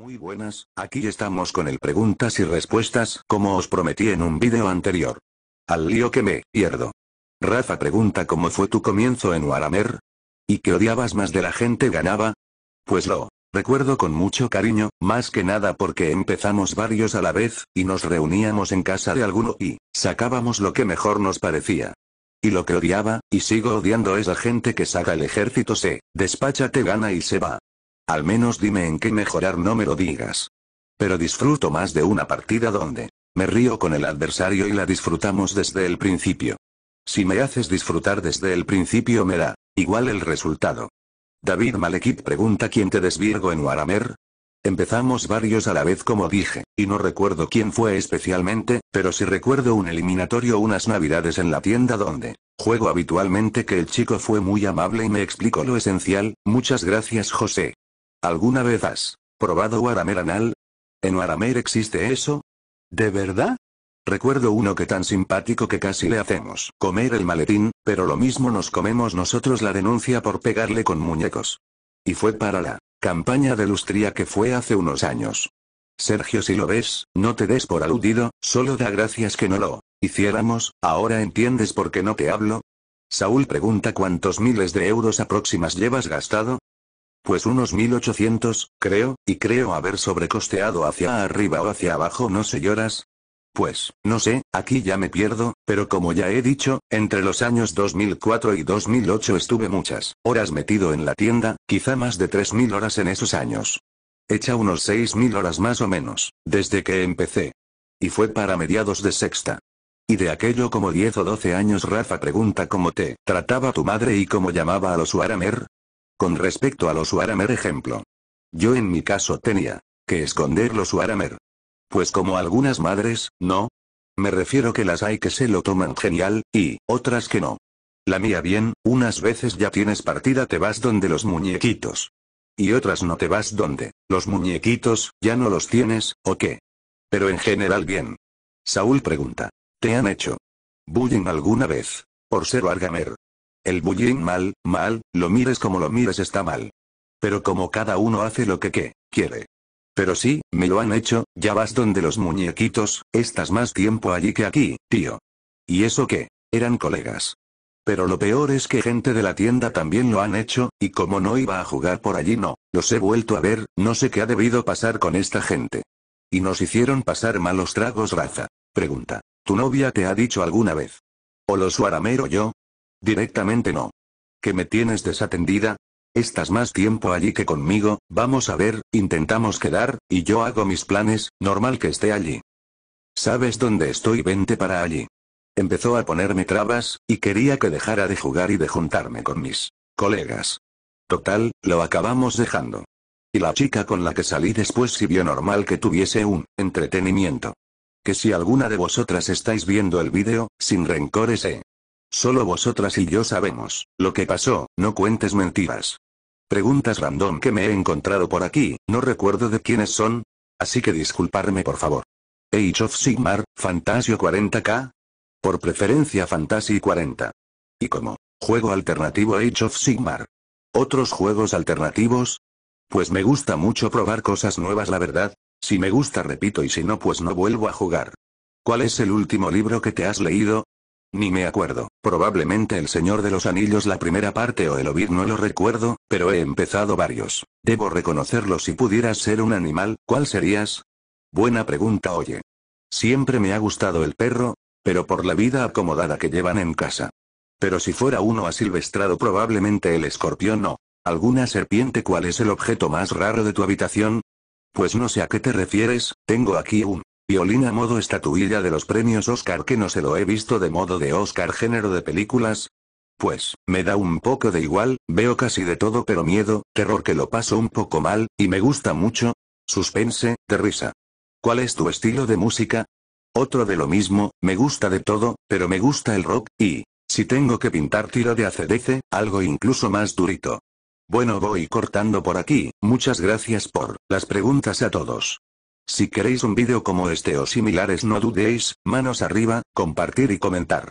Muy buenas, aquí estamos con el preguntas y respuestas, como os prometí en un vídeo anterior. Al lío que me pierdo. Rafa pregunta cómo fue tu comienzo en Waramer. ¿Y que odiabas más de la gente ganaba? Pues lo, recuerdo con mucho cariño, más que nada porque empezamos varios a la vez, y nos reuníamos en casa de alguno y, sacábamos lo que mejor nos parecía. Y lo que odiaba, y sigo odiando es la gente que saca el ejército se, despacha gana y se va. Al menos dime en qué mejorar no me lo digas. Pero disfruto más de una partida donde me río con el adversario y la disfrutamos desde el principio. Si me haces disfrutar desde el principio me da igual el resultado. David Malekit pregunta quién te desvirgo en Waramer. Empezamos varios a la vez como dije, y no recuerdo quién fue especialmente, pero sí recuerdo un eliminatorio unas navidades en la tienda donde juego habitualmente que el chico fue muy amable y me explicó lo esencial, muchas gracias José. ¿Alguna vez has probado Waramer anal? ¿En Waramer existe eso? ¿De verdad? Recuerdo uno que tan simpático que casi le hacemos comer el maletín, pero lo mismo nos comemos nosotros la denuncia por pegarle con muñecos. Y fue para la campaña de Lustría que fue hace unos años. Sergio, si lo ves, no te des por aludido, solo da gracias que no lo hiciéramos, ahora entiendes por qué no te hablo. Saúl pregunta cuántos miles de euros a próximas llevas gastado, pues unos 1800, creo, y creo haber sobrecosteado hacia arriba o hacia abajo, no sé lloras. Pues, no sé, aquí ya me pierdo, pero como ya he dicho, entre los años 2004 y 2008 estuve muchas horas metido en la tienda, quizá más de 3.000 horas en esos años. Hecha unos 6.000 horas más o menos, desde que empecé. Y fue para mediados de sexta. Y de aquello como 10 o 12 años Rafa pregunta cómo te trataba tu madre y cómo llamaba a los Uaramer, con respecto a los Warhammer ejemplo. Yo en mi caso tenía que esconder los Warhammer. Pues como algunas madres, no. Me refiero que las hay que se lo toman genial, y otras que no. La mía bien, unas veces ya tienes partida te vas donde los muñequitos. Y otras no te vas donde, los muñequitos, ya no los tienes, ¿o qué? Pero en general bien. Saúl pregunta. ¿Te han hecho bullying alguna vez? Por ser Wargamer. El bullying mal, mal, lo mires como lo mires está mal. Pero como cada uno hace lo que, que quiere. Pero sí, me lo han hecho, ya vas donde los muñequitos, estás más tiempo allí que aquí, tío. ¿Y eso qué? Eran colegas. Pero lo peor es que gente de la tienda también lo han hecho, y como no iba a jugar por allí no, los he vuelto a ver, no sé qué ha debido pasar con esta gente. Y nos hicieron pasar malos tragos raza. Pregunta. ¿Tu novia te ha dicho alguna vez? O los suaramero yo, Directamente no. ¿Que me tienes desatendida? Estás más tiempo allí que conmigo, vamos a ver, intentamos quedar, y yo hago mis planes, normal que esté allí. ¿Sabes dónde estoy? Vente para allí. Empezó a ponerme trabas, y quería que dejara de jugar y de juntarme con mis colegas. Total, lo acabamos dejando. Y la chica con la que salí después si vio normal que tuviese un entretenimiento. Que si alguna de vosotras estáis viendo el vídeo, sin rencores eh. Solo vosotras y yo sabemos lo que pasó, no cuentes mentiras. Preguntas random que me he encontrado por aquí, no recuerdo de quiénes son. Así que disculparme por favor. Age of Sigmar, Fantasio 40k? Por preferencia Fantasy 40. ¿Y como Juego alternativo Age of Sigmar. ¿Otros juegos alternativos? Pues me gusta mucho probar cosas nuevas la verdad. Si me gusta repito y si no pues no vuelvo a jugar. ¿Cuál es el último libro que te has leído? Ni me acuerdo, probablemente El Señor de los Anillos la primera parte o El Ovid no lo recuerdo, pero he empezado varios. Debo reconocerlo si pudieras ser un animal, ¿cuál serías? Buena pregunta oye. Siempre me ha gustado el perro, pero por la vida acomodada que llevan en casa. Pero si fuera uno asilvestrado probablemente el escorpión no. ¿Alguna serpiente cuál es el objeto más raro de tu habitación? Pues no sé a qué te refieres, tengo aquí un Violín a modo estatuilla de los premios Oscar que no se lo he visto de modo de Oscar género de películas. Pues, me da un poco de igual, veo casi de todo pero miedo, terror que lo paso un poco mal, y me gusta mucho. Suspense, de risa. ¿Cuál es tu estilo de música? Otro de lo mismo, me gusta de todo, pero me gusta el rock, y, si tengo que pintar tiro de ACDC, algo incluso más durito. Bueno voy cortando por aquí, muchas gracias por, las preguntas a todos. Si queréis un vídeo como este o similares no dudéis, manos arriba, compartir y comentar.